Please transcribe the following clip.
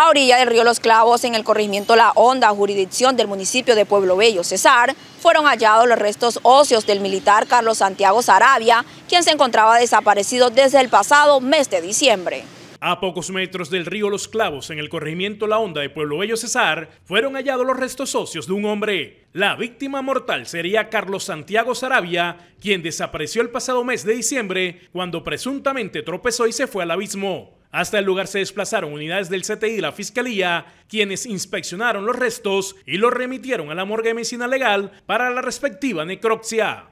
a orilla del río Los Clavos, en el corregimiento La Honda, jurisdicción del municipio de Pueblo Bello, Cesar, fueron hallados los restos óseos del militar Carlos Santiago Sarabia, quien se encontraba desaparecido desde el pasado mes de diciembre. A pocos metros del río Los Clavos, en el corregimiento La Honda de Pueblo Bello Cesar, fueron hallados los restos óseos de un hombre. La víctima mortal sería Carlos Santiago Sarabia, quien desapareció el pasado mes de diciembre cuando presuntamente tropezó y se fue al abismo. Hasta el lugar se desplazaron unidades del CTI y la Fiscalía, quienes inspeccionaron los restos y los remitieron a la morgue medicina legal para la respectiva necropsia.